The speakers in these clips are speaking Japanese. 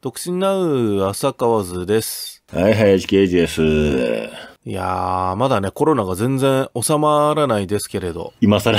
独身なう浅川図です。はい、林刑事です。いやー、まだね、コロナが全然収まらないですけれど。今更。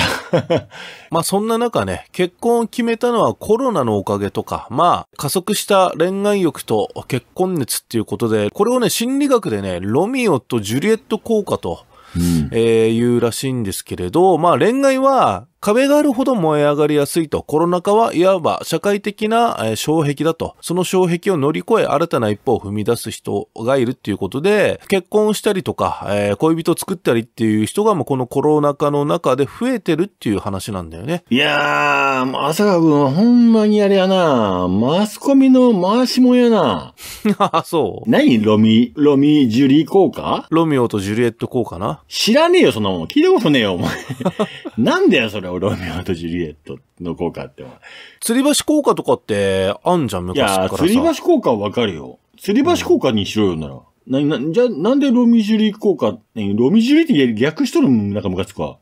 まあそんな中ね、結婚を決めたのはコロナのおかげとか、まあ加速した恋愛欲と結婚熱っていうことで、これをね、心理学でね、ロミオとジュリエット効果とうん、えー、言うらしいんですけれど、まあ恋愛は壁があるほど燃え上がりやすいと、コロナ禍はいわば社会的な障壁だと、その障壁を乗り越え新たな一歩を踏み出す人がいるっていうことで、結婚したりとか、えー、恋人作ったりっていう人がもうこのコロナ禍の中で増えてるっていう話なんだよね。いやー、朝香君はほんまにあれやなマスコミの回しもやなあ、そう。何ロミ、ロミ、ジュリー効果ロミオとジュリエット効果な。知らねえよ、そんなもん。聞いたことねえよ、お前。なんだよ、それ。ロミオとジュリエットの効果って吊り橋効果とかってあんじゃん、昔いからやー、吊り橋効果はわかるよ。吊り橋効果にしろよなら。な、な、じゃあ、なんでロミジュリ効果、ねロミジュリって逆しとるんなんかムカつくわ。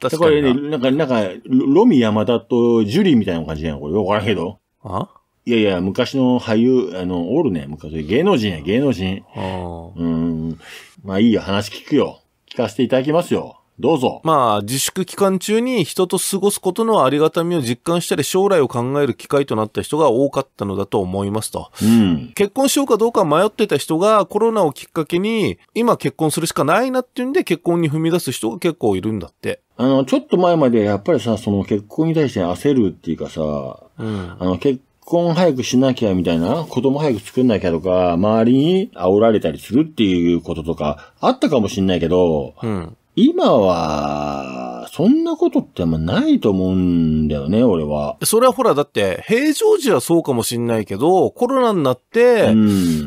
確かれにな。ね、なんか、なんか、ロミ山田とジュリーみたいな感じやん、これ。よくわからんけど。あいやいや、昔の俳優、あの、おるね、昔。芸能人や、芸能人。あうーん。まあいいよ、話聞くよ。聞かせていただきますよ。どうぞ。まあ、自粛期間中に人と過ごすことのありがたみを実感したり、将来を考える機会となった人が多かったのだと思いますと。うん、結婚しようかどうか迷ってた人が、コロナをきっかけに、今結婚するしかないなっていうんで、結婚に踏み出す人が結構いるんだって。あの、ちょっと前までやっぱりさ、その結婚に対して焦るっていうかさ、うん、あの結婚早くしなきゃみたいな、子供早く作んなきゃとか、周りに煽られたりするっていうこととかあったかもしんないけど、うん今は、そんなことってあんまないと思うんだよね、俺は。それはほら、だって、平常時はそうかもしんないけど、コロナになって、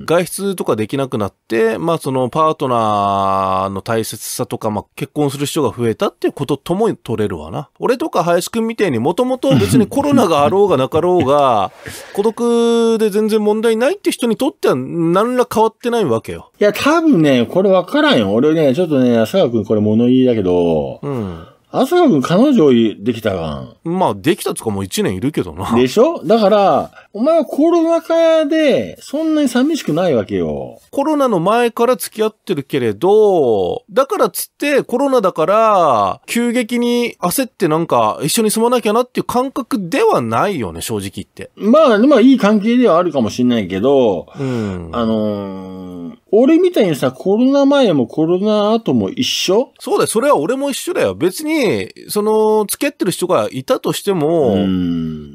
外出とかできなくなって、うん、まあそのパートナーの大切さとか、まあ結婚する人が増えたってこととも取れるわな。俺とか林くんみたいにもともと別にコロナがあろうがなかろうが、孤独で全然問題ないって人にとっては何ら変わってないわけよ。いや、多分ね、これわからんよ。俺ね、ちょっとね、安川くんこれ問言いだけど、うん。朝すくん彼女できたがん。まあ、できたつかもう一年いるけどな。でしょだから、お前はコロナ禍で、そんなに寂しくないわけよ。コロナの前から付き合ってるけれど、だからつって、コロナだから、急激に焦ってなんか、一緒に住まなきゃなっていう感覚ではないよね、正直言って。まあ、まあ、いい関係ではあるかもしんないけど、うん、あのー俺みたいにさ、コロナ前もコロナ後も一緒そうだよ。それは俺も一緒だよ。別に、その、付き合ってる人がいたとしても、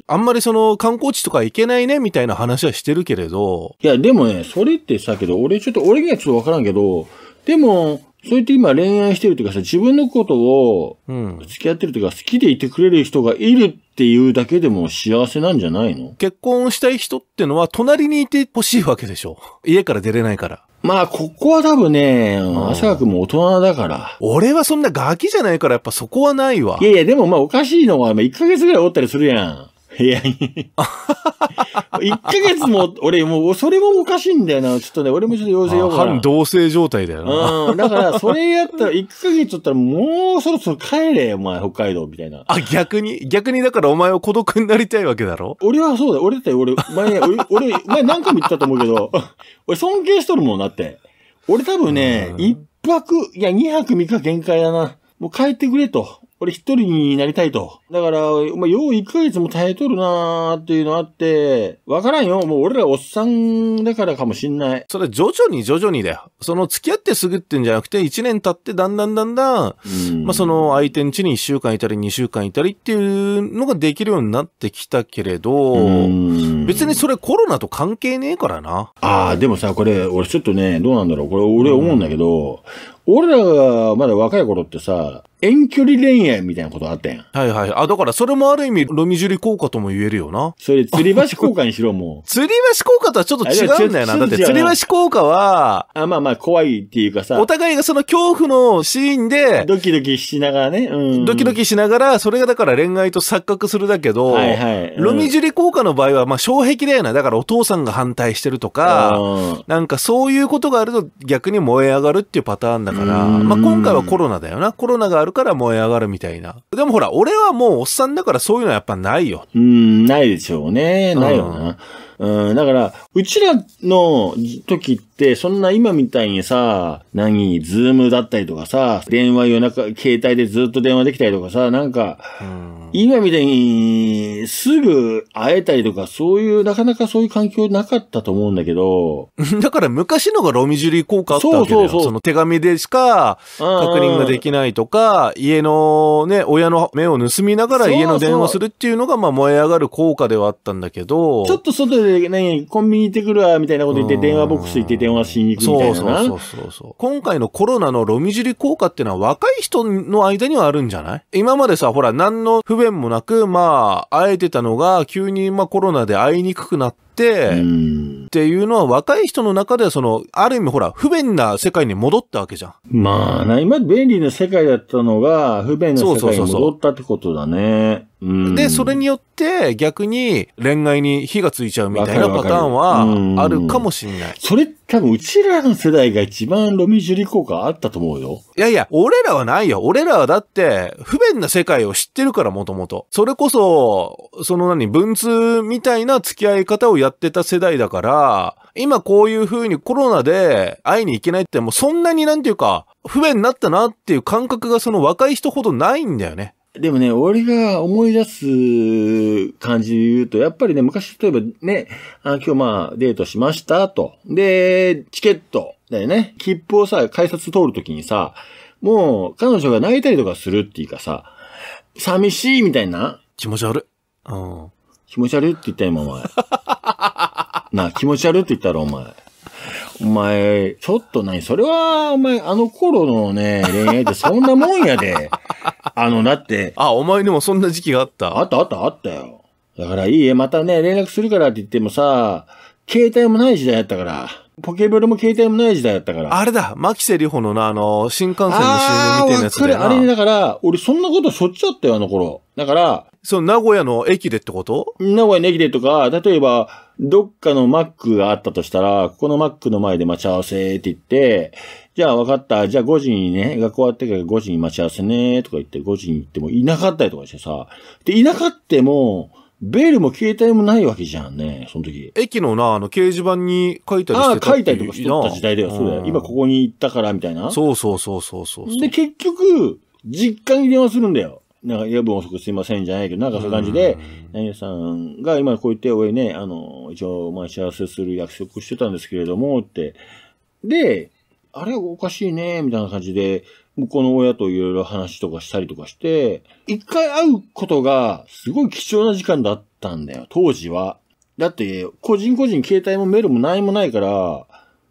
あんまりその、観光地とか行けないね、みたいな話はしてるけれど。いや、でもね、それってさ、けど、俺ちょっと、俺にはちょっとわからんけど、でも、そうやって今恋愛してるというかさ、自分のことをうん。付き合ってるというか、好きでいてくれる人がいるっていうだけでも幸せなんじゃないの結婚したい人ってのは隣にいてほしいわけでしょ。家から出れないから。まあ、ここは多分ね、朝川くんも大人だから。俺はそんなガキじゃないからやっぱそこはないわい。やいや、でもまあおかしいのは、まあ1ヶ月ぐらいおったりするやん。部屋に。一ヶ月も、俺もう、それもおかしいんだよな。ちょっとね、俺もちょっと陽性よ。半同性状態だよな。うん。だから、それやったら、一ヶ月とったら、もうそろそろ帰れお前、北海道、みたいな。あ、逆に逆にだからお前は孤独になりたいわけだろ俺はそうだよ。俺だって、俺、前、俺、俺前何回も言ったと思うけど、俺尊敬しとるもんだって。俺多分ね、一泊、いや、二泊三日限界だな。もう帰ってくれと。俺一人になりたいと。だから、まあ、よう一ヶ月も耐えとるなーっていうのあって、わからんよ。もう俺らおっさんだからかもしんない。それ徐々に徐々にだよ。その付き合ってすぐってんじゃなくて、一年経ってだんだんだんだん、んまあ、その相手ん家に一週間いたり二週間いたりっていうのができるようになってきたけれど、別にそれコロナと関係ねえからな。ああ、でもさ、これ、俺ちょっとね、どうなんだろう。これ俺思うんだけど、俺らがまだ若い頃ってさ、遠距離恋愛みたいなことあったやん。はいはい。あ、だからそれもある意味、ロミジュリ効果とも言えるよな。それ、釣り橋効果にしろもう。釣 り橋効果とはちょっと違うんだよな。だって釣り橋効果は、あ、まあまあ怖いっていうかさ、お互いがその恐怖のシーンで、ドキドキしながらね、うん、ドキドキしながら、それがだから恋愛と錯覚するだけど、はいはい。うん、ロミジュリ効果の場合は、まあ障壁だよな。だからお父さんが反対してるとか、なんかそういうことがあると逆に燃え上がるっていうパターンだだから、まあ、今回はコロナだよな。コロナがあるから燃え上がるみたいな。でもほら、俺はもうおっさんだからそういうのはやっぱないよ。うん、ないでしょうね。ないよな。うんうん、だから、うちらの時って、そんな今みたいにさ、何、ズームだったりとかさ、電話夜中、携帯でずっと電話できたりとかさ、なんか、今みたいに、すぐ会えたりとか、そういう、なかなかそういう環境なかったと思うんだけど。だから昔のがロミジュリー効果あったわけだよ。そうそうそうその手紙でしか確認ができないとか、家のね、親の目を盗みながら家の電話するっていうのが、まあ燃え上がる効果ではあったんだけど。ちょっと外ででね、コンビニ行ってくるわ、みたいなこと言って、電話ボックス行って電話しに行くみたいなな。そうそうそうそう今回のコロナのロミジリ効果っていうのは若い人の間にはあるんじゃない今までさ、ほら、何の不便もなく、まあ、会えてたのが、急にまあコロナで会いにくくなって、、っていうのは若い人の中ではその、ある意味ほら、不便な世界に戻ったわけじゃん。まあな、今便利な世界だったのが、不便な世界に戻ったってことだね。で、それによって逆に恋愛に火がついちゃうみたいなパターンはあるかもしれない。それって多分、うちらの世代が一番ロミジュリ効果あったと思うよ。いやいや、俺らはないよ。俺らはだって、不便な世界を知ってるから、もともと。それこそ、その何、文通みたいな付き合い方をやってた世代だから、今こういう風にコロナで会いに行けないってもうそんなになんていうか、不便になったなっていう感覚がその若い人ほどないんだよね。でもね、俺が思い出す感じで言うと、やっぱりね、昔例えばね、あ今日まあデートしましたと。で、チケットだよね。切符をさ、改札通るときにさ、もう彼女が泣いたりとかするっていうかさ、寂しいみたいな。気持ち悪い。うん。気持ち悪いって言った今お前。な気持ち悪いって言ったらお前。お前、ちょっと何それは、お前、あの頃のね、恋愛ってそんなもんやで。あの、だって。あ、お前にもそんな時期があった。あったあったあったよ。だからいいえ、またね、連絡するからって言ってもさ、携帯もない時代やったから。ポケベルも携帯もない時代やったから。あれだ、牧瀬里穂のな、あの、新幹線の CM みたいなやつだよな。あれ、あれだから、俺そんなことしょっちゅったよ、あの頃。だから、その名古屋の駅でってこと名古屋の駅でとか、例えば、どっかのマックがあったとしたら、ここのマックの前で待ち合わせって言って、じゃあ分かった、じゃあ5時にね、学校終わってから5時に待ち合わせね、とか言って5時に行ってもいなかったりとかしてさ、で、いなかっても、ベールも携帯もないわけじゃんね、その時。駅のな、あの、掲示板に書いたりしてたああ、書いたりとかしてた時代だよ、そうだよ。今ここに行ったから、みたいな。そうそうそうそうそうそう。で、結局、実家に電話するんだよ。なんか夜分遅くすいませんじゃないけど、なんかそういう感じで、何々さんが今こう言って、俺ね、あの、一応待ち合わせする約束してたんですけれども、って。で、あれおかしいね、みたいな感じで、向こうの親といろいろ話とかしたりとかして、一回会うことがすごい貴重な時間だったんだよ、当時は。だって、個人個人携帯もメールも何もないから、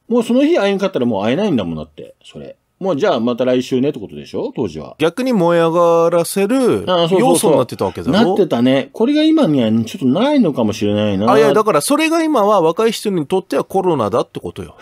もうその日会えんかったらもう会えないんだもんだって、それ。もうじゃあまた来週ねってことでしょ当時は。逆に燃え上がらせる要素になってたわけだろなってたね。これが今にはちょっとないのかもしれないな。あ、いや、だからそれが今は若い人にとってはコロナだってことよ。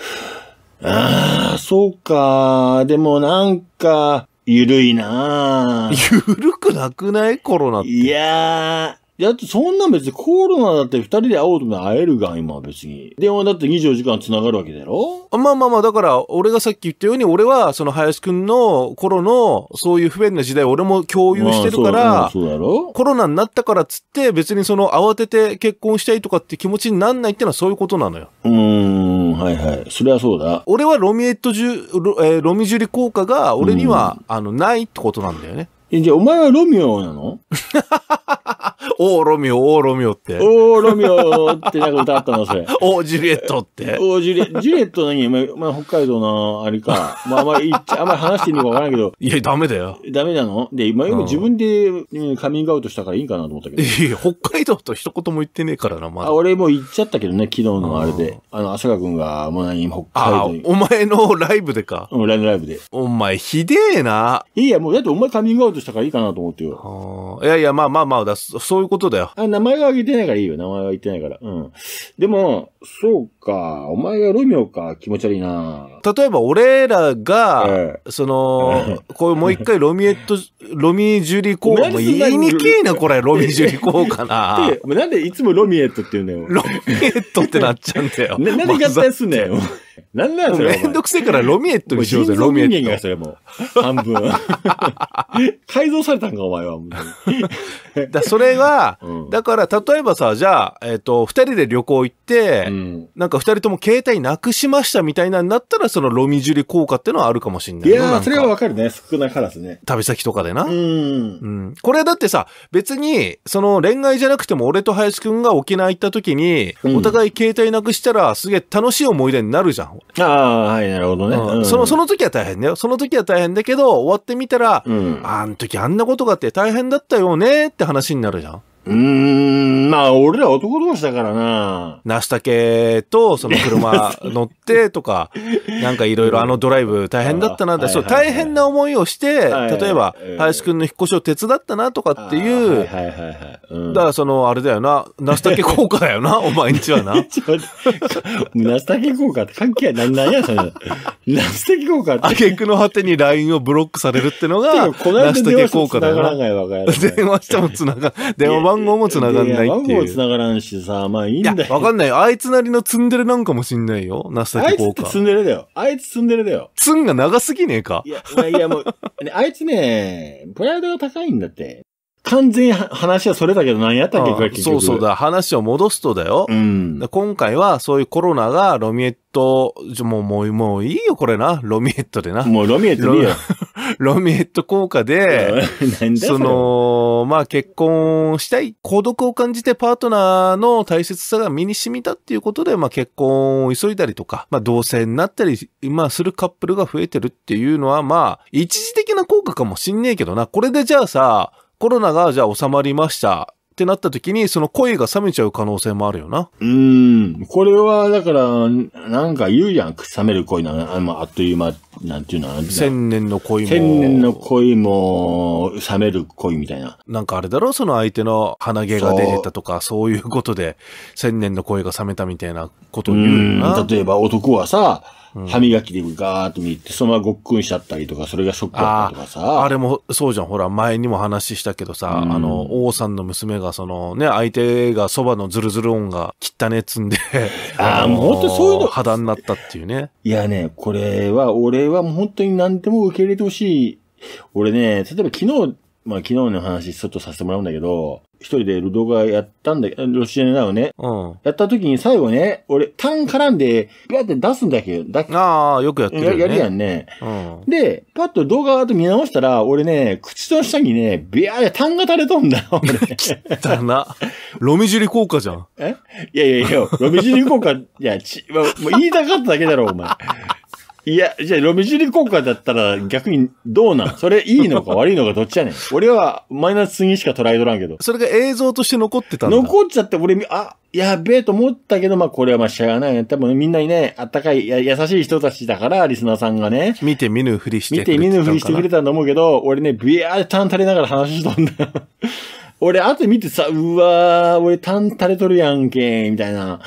ああ、そうか。でもなんか、ゆるいなゆる くなくないコロナって。いやー。いや、そんな別にコロナだって二人で会おうとも会えるがん、今は別に。電話だって24時間繋がるわけだろまあまあまあ、だから、俺がさっき言ったように、俺は、その林くんの頃の、そういう不便な時代俺も共有してるから、コロナになったからっつって、別にその慌てて結婚したいとかって気持ちになんないってのはそういうことなのよ。うん、はいはい。それはそうだ。俺はロミエットジュ、ロ,、えー、ロミジュリ効果が、俺には、あの、ないってことなんだよね。え、じゃあお前はロミオなの お ーロミオ、おーロミオって。おーロミオってなんか歌ったの、それ。おージュリエットって。おージュリエット、ジュリエット何お前、まあ、北海道の、あれか。まあ、あんまり、あんまり話していいのかわからないけど。いや、ダメだよ。ダメなので、今よく自分で、うん、カミングアウトしたからいいかなと思ったけど。いや北海道と一言も言ってねえからな、まだ。あ、俺もう言っちゃったけどね、昨日のあれで。あの、浅川くんが、もう何、北海道に。お前のライブでか。うん、ライブライブで。お前、ひでえな。いや、もうだってお前カミングアウトしたからいいかなと思ってよ。いやいや、まあまあまあ、だそうそういうことだよ。あ、名前は言ってないからいいよ。名前は言ってないから。うん。でも、そうか。お前がロミオか。気持ち悪いな。例えば、俺らが、えその、こうもう一回ロミエット、ロミジュリ効果も言いにくいな、これ。ロミジュリ効果な。なんでいつもロミエットって言うんだよ。ロミエットってなっちゃうんだよ。な、なんで合体すんだよ。なんなんそれ。めんどくせえからロミエットにしようぜ、ロミエット。人間がそれもう。半分。改造されたんか、お前は。だそれが、うん、だから、例えばさ、じゃあ、えっ、ー、と、二人で旅行行って、うん、なんか二人とも携帯なくしましたみたいなんだったら、そのロミジュリ効果っていうのはあるかもしんない。いやそれはわかるね。少ないからですね。旅先とかでな。うんうん、これだってさ、別に、その恋愛じゃなくても、俺と林くんが沖縄行った時に、お互い携帯なくしたら、すげえ楽しい思い出になるじゃん。ああ、はい、なるほどね、うん、その、その時は大変だよ。その時は大変だけど、終わってみたら、うん、あの時あんなことがあって大変だったよねって話になるじゃん。うーん、まあ、俺ら男同士だからな。ナスタケと、その車乗って とか、なんかいろいろあのドライブ大変だったなって、そう、大変な思いをして、例えば、林くんの引っ越しを手伝ったなとかっていう、だからその、あれだよな、ナスタケ効果だよな、お前んちはな。ナスタケ効果って関係ない、なんや、それ。ナスタケ効果って。あげくの果てに LINE をブロックされるってのが、ナスタケ効果だよな。電話しても繋が、電話番号も繋がんないっていう。番号繋がらんしさ、まあいいんだよ。わかんない。あいつなりのツンデレなんかもしんないよ。ナスタキ効果。あいつツンデレだよ。あいつツンデレだよ。ツンが長すぎねえか。いや、いやもう、あいつね、プライドが高いんだって。完全に話はそれだけど何やったっけ、結局。そうそうだ。話を戻すとだよ。うん、今回はそういうコロナがロミエット、もう、もう、もういいよ、これな。ロミエットでな。もうロミエットでいいよ。ロミエット効果で、その、まあ結婚したい、孤独を感じてパートナーの大切さが身に染みたっていうことで、まあ結婚を急いだりとか、まあ同性になったり、まあするカップルが増えてるっていうのは、まあ一時的な効果かもしんねえけどな。これでじゃあさ、コロナがじゃあ収まりましたってなった時に、その声が冷めちゃう可能性もあるよな。うん。これは、だから、なんか言うやん。冷める恋なの、ああっという間、なんていうの千年の恋も。千年の恋も、冷める恋みたいな。なんかあれだろその相手の鼻毛が出てたとか、そういうことで、千年の恋が冷めたみたいなことを言うよな。例えば男はさ、歯磨きでガーッと見て、そのままごっくんしちゃったりとか、それがショックだったとかさ。あれも、そうじゃん。ほら、前にも話したけどさ、うん、あの、王さんの娘が、そのね、相手がそばのズルズル音がたね積んで、ああ、もう本当そういうの。肌になったっていうね。いやね、これは、俺はもう本当に何でも受け入れてほしい。俺ね、例えば昨日、まあ昨日の話ちょっとさせてもらうんだけど、一人でルドガやったんだけど、ロシアナをね、うん。やった時に最後ね、俺、タン絡んで、ビャって出すんだけど、だああ、よくやってるよやね。やるやんね。うん。で、パッと動画と見直したら、俺ね、口の下にね、ビャーってタンが垂れとんだよ、俺。だ な。ロミジュリ効果じゃん。いやいやいや、ロミジュリ効果、いや、ち、ま、もう言いたかっただけだろ、お前。いや、じゃあ、ロミジュリ効果だったら逆にどうなんそれいいのか悪いのかどっちやねん。俺はマイナスにしか捉えとらんけど。それが映像として残ってたんだ。残っちゃって俺、あ、やべえと思ったけど、まあこれはまあしゃあないね。多分みんなにね、あったかい、や優しい人たちだから、リスナーさんがね。見て見ぬふりしてくれてた見て見ぬふりしてくれたんだ思うけど、俺ね、ビアーでタン垂れながら話しとんだよ。俺、後で見てさ、うわー、俺タン垂れとるやんけ、みたいな。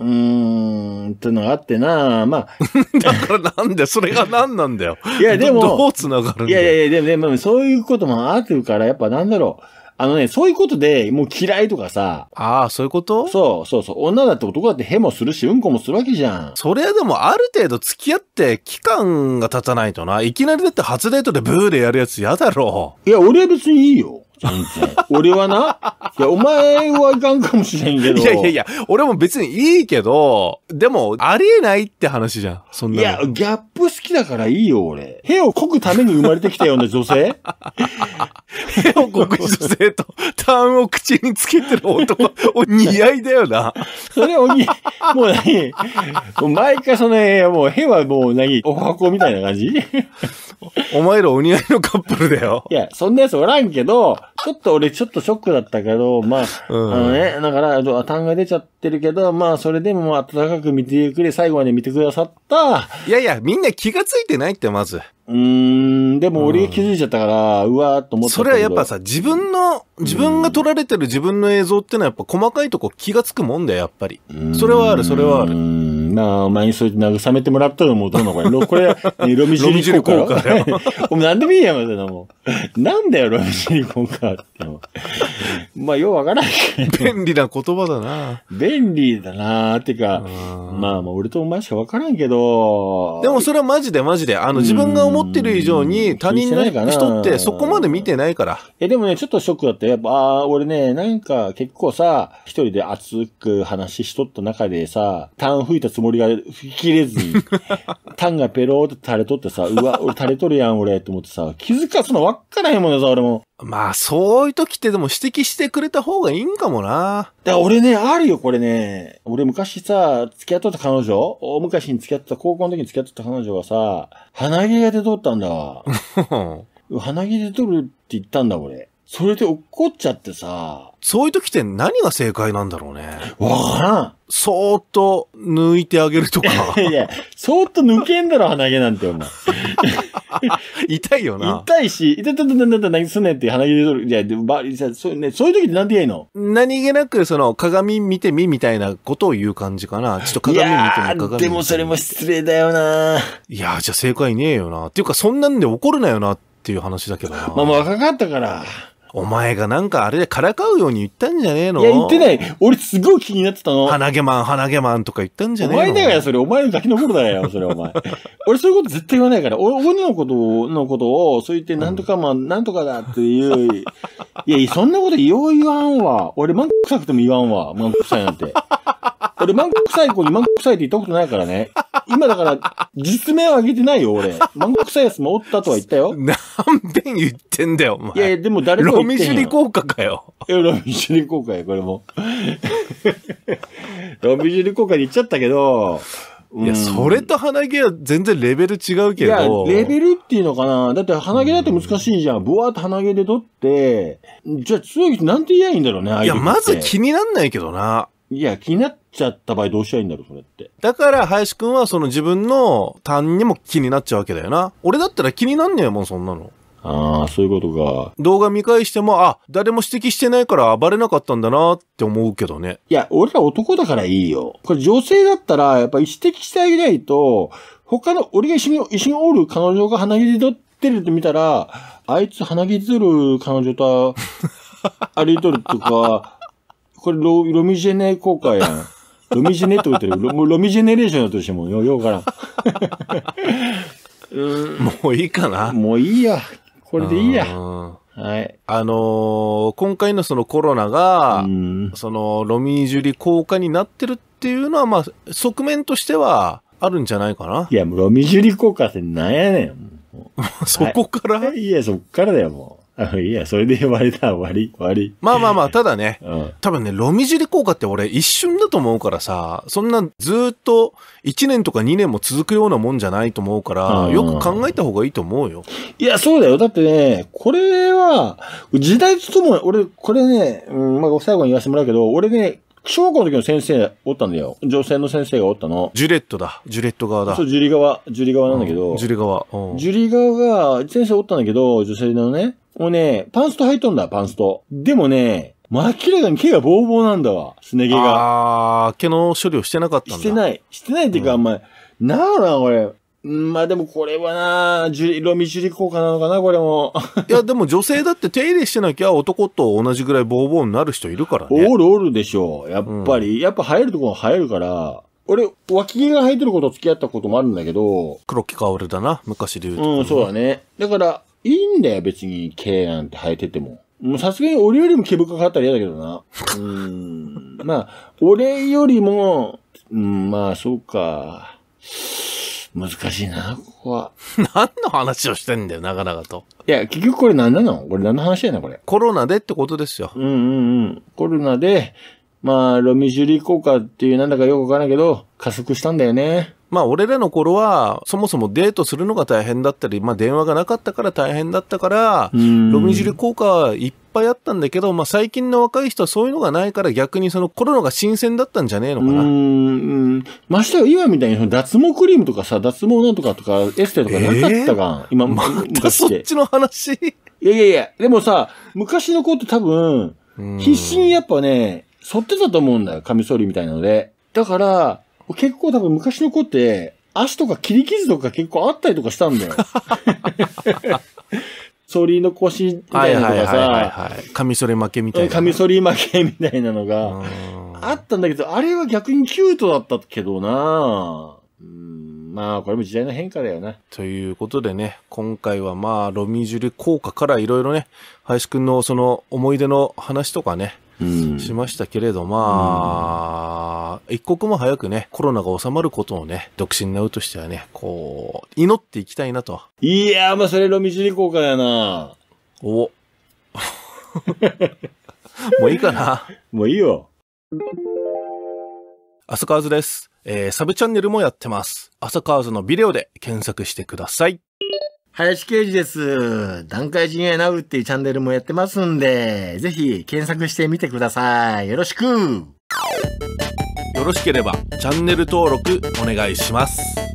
うーん、ってのがあってなまあ。だからなんだよ、それが何なんだよ。いや、でも、どう繋がるんだよ。いやいや、でも、でも、そういうこともあるから、やっぱなんだろう。あのね、そういうことで、もう嫌いとかさ。ああ、そういうことそうそうそう。女だって男だってヘもするし、うんこもするわけじゃん。それはでもある程度付き合って期間が経たないとな。いきなりだって初デートでブーでやるやつ嫌だろ。いや、俺は別にいいよ。全然。俺はな、いや、お前はいかんかもしれんけど。いやいやいや、俺も別にいいけど、でも、ありえないって話じゃん。そんな。いや、ギャップ好きだからいいよ、俺。屁をこくために生まれてきたような女性絵を極女性と、タンを口につけてる男、お似合いだよな。それお似合い、もう何もう毎回その絵、もう、へはもう何お箱みたいな感じお前らお似合いのカップルだよ。いや、そんなやつおらんけど、ちょっと俺ちょっとショックだったけど、まあ、うん、あのね、だから、タンが出ちゃってるけど、まあ、それでも温かく見てゆっくり最後まで見てくださった。いやいや、みんな気がついてないって、まず。うん、でも俺気づいちゃったから、うん、うわーと思ったそれはやっぱさ、自分の、自分が撮られてる自分の映像ってのはやっぱ細かいとこ気がつくもんだよ、やっぱり。それはある、それはある。まあ、毎日慰めてもらったらもうどうなのこれ。これ、ロミジリ効果。お前何でもいいやん、みたいなもん。なんだよ、ロミジリ効果って。まあ、ようわからんけど。便利な言葉だな。便利だな。ってか、まあまあ、俺とお前しかわからんけど。でもそれはマジでマジで。あの、自分が思ってる以上に他人の人ってそこまで見てないから。え、でもね、ちょっとショックだった。やっぱ、あ俺ね、なんか結構さ、一人で熱く話しとった中でさ、ターン吹いたつもり盛りが吹き切れずに、タ ンがペローって垂れとってさ、うわ、俺垂れとるやん、俺、と思ってさ、気づかすの分からへんもんねさ、俺も。まあ、そういう時ってでも指摘してくれた方がいいんかもな。だ俺ね、あるよ、これね。俺昔さ、付き合っとった彼女大昔に付き合ってた、高校の時に付き合っとった彼女がさ、鼻毛が出とったんだわ。鼻毛出とるって言ったんだ、俺。それで怒っちゃってさ。そういう時って何が正解なんだろうね。わからん。そーっと抜いてあげるとか。いや、そーっと抜けんだろ、鼻毛なんて、お前。痛いよな。痛いし、痛い痛い痛い痛い痛い、何すんねんって鼻毛で取る。いや、でも、ば、そう、ね、そういう時って何て言えんの何気なく、その、鏡見てみみたいなことを言う感じかな。ちょっと鏡見てみ、鏡でもそれも失礼だよな。いや、じゃあ正解ねえよな。っていうか、そんなんで怒るなよなっていう話だけどな。まあ、まあ、若かったから。お前がなんかあれでからかうように言ったんじゃねえのいや、言ってない。俺すごい気になってたの。鼻毛マン、鼻毛マンとか言ったんじゃねえのお前だよ、それ。お前のガキの頃だよ、それ、お前。俺そういうこと絶対言わないから。俺、俺のことのことを、そう言って、なんとかマン、なんとかだっていう。いや、そんなことよう言わんわ。俺、マン臭くても言わんわ。マン臭いなんて。俺、マン臭い子にマン臭いって言ったことないからね。今だから、実名は上げてないよ、俺。漫画臭いやつもおったとは言ったよ。何遍言ってんだよ、お前。いや、でも誰かロミっシリ効果かよ。いやロミジリ効果開、これも。ロミジリ効果に言っちゃったけど、いや、それと鼻毛は全然レベル違うけど。いや、レベルっていうのかなだって鼻毛だって難しいじゃん。ぶわーっと鼻毛で取って、じゃあ強い人なんて言えばいいんだろうね、いや、まず気になんないけどな。いや、気になっちゃった場合どうしたらいいんだろう、それって。だから、林くんはその自分の単にも気になっちゃうわけだよな。俺だったら気になんねえもん、そんなの。ああ、そういうことか。動画見返しても、あ、誰も指摘してないから暴れなかったんだなって思うけどね。いや、俺ら男だからいいよ。これ女性だったら、やっぱ指摘してあげないと、他の、俺が一緒に、一緒におる彼女が鼻毛でてるって見たら、あいつ鼻毛出る彼女と歩いとるとか、これロ、ロミジェネ効果やん。ロミジェネって言ってる。ロロミジェネレーションだとしても、よ、ようからん。うんもういいかなもういいや。これでいいや。はい。あのー、今回のそのコロナが、そのロミジュリ効果になってるっていうのは、まあ、側面としてはあるんじゃないかな。いや、ロミジュリ効果ってなんやねん。そこから、はい、いや、そこからだよ、もう。いや、それで言われたら終わり、終わり。まあまあまあ、ただね、うん、多分ね、ロミジリ効果って俺一瞬だと思うからさ、そんなずっと1年とか2年も続くようなもんじゃないと思うから、うん、よく考えた方がいいと思うよ。いや、そうだよ。だってね、これは、時代とともに、俺、これね、うん、まあ最後に言わせてもらうけど、俺ね、小学校の時の先生おったんだよ。女性の先生がおったの。ジュレットだ。ジュレット側だ。そう、ジュリ側。ジュリ側なんだけど。うん、ジュリ側、うん。ジュリ側が、先生おったんだけど、女性のね。もうね、パンスト入っとんだ、パンスト。でもね、ま明らかに毛がボーボーなんだわ、すね毛が。あー、毛の処理をしてなかったんだ。してない。してないっていうか、うんまあ、なあ、な、これ。まあでもこれはな、ジ色味樹里効果なのかな、これも。いや、でも女性だって手入れしてなきゃ男と同じぐらいボーボーになる人いるからね。おるおるでしょう。やっぱり、やっぱ生えるところ生えるから、俺、脇毛が生えてること付き合ったこともあるんだけど、黒木薫だな、昔で言うと。うん、そうだね。だから、いいんだよ、別に毛なんて生えてても。もうさすがに俺よりも毛深かったら嫌だけどな。うん。まあ、俺よりも、うん、まあ、そうか。難しいな、ここは。何の話をしてんだよ、なかなかと。いや、結局これ何なのこれ何の話やな、これ。コロナでってことですよ。うんうんうん。コロナで、まあ、ロミジュリー効果っていうなんだかよくわからないけど、加速したんだよね。まあ、俺らの頃は、そもそもデートするのが大変だったり、まあ、電話がなかったから大変だったから、ロミジュリ効果いっぱいあったんだけど、まあ、最近の若い人はそういうのがないから、逆にそのコロナが新鮮だったんじゃねえのかな。うん。ましてや、今みたいに脱毛クリームとかさ、脱毛なんとかとか、エステとかなかったか、ん。えー、今、またそっちの話。いやいやいや、でもさ、昔の子って多分、必死にやっぱね、沿ってたと思うんだよ、カミソリみたいなので。だから、結構多分昔の子って、足とか切り傷とか結構あったりとかしたんだよ。ソリの腰みたいなのがさ、カミソリ負けみたいな。カミソリ負けみたいなのが、あったんだけど、あれは逆にキュートだったけどなまあ、これも時代の変化だよな。ということでね、今回はまあ、ロミジュル効果からいろいろね、林くんのその思い出の話とかね、しましたけれど、まあ、一刻も早くね、コロナが収まることをね、独身なうとしてはね、こう、祈っていきたいなと。いやー、まあ、それの導こうかやな。お。もういいかな。もういいよ。浅川図です。えー、サブチャンネルもやってます。浅川図のビデオで検索してください。林刑事です。段階陣営ナウっていうチャンネルもやってますんで、ぜひ検索してみてください。よろしくよろしければチャンネル登録お願いします。